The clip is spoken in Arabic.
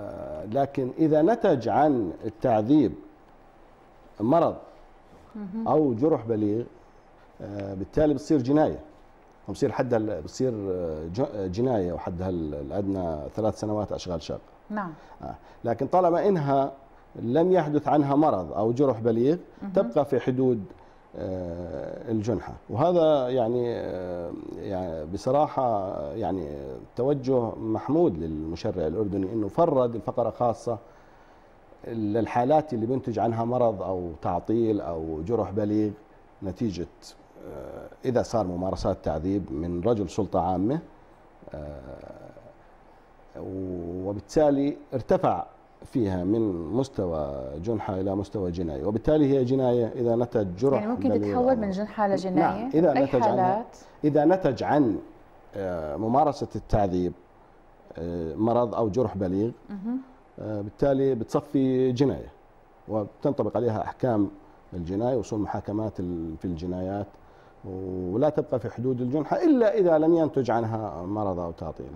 آه، لكن إذا نتج عن التعذيب مرض أو جرح بليغ آه، بالتالي بتصير جناية بصير حدها بصير آه، جناية وحدها الأدنى ثلاث سنوات أشغال شاقة نعم لكن طالما إنها لم يحدث عنها مرض أو جرح بليغ تبقى في حدود آه، الجنحة وهذا يعني آه، يعني بصراحة آه، يعني توجه محمود للمشرع الأردني أنه فرد الفقرة خاصة للحالات اللي بينتج عنها مرض أو تعطيل أو جرح بليغ نتيجة إذا صار ممارسات تعذيب من رجل سلطة عامة وبالتالي ارتفع فيها من مستوى جنحة إلى مستوى جناية وبالتالي هي جناية إذا نتج جرح يعني ممكن تتحول من جنحة لجناية نعم إذا أي نتج حالات؟ إذا نتج عن آه، ممارسة التعذيب آه، مرض أو جرح بليغ آه، بالتالي بتصفي جناية وتنطبق عليها أحكام الجناية وصول محاكمات في الجنايات ولا تبقى في حدود الجنحة إلا إذا لم ينتج عنها مرض أو تعطيل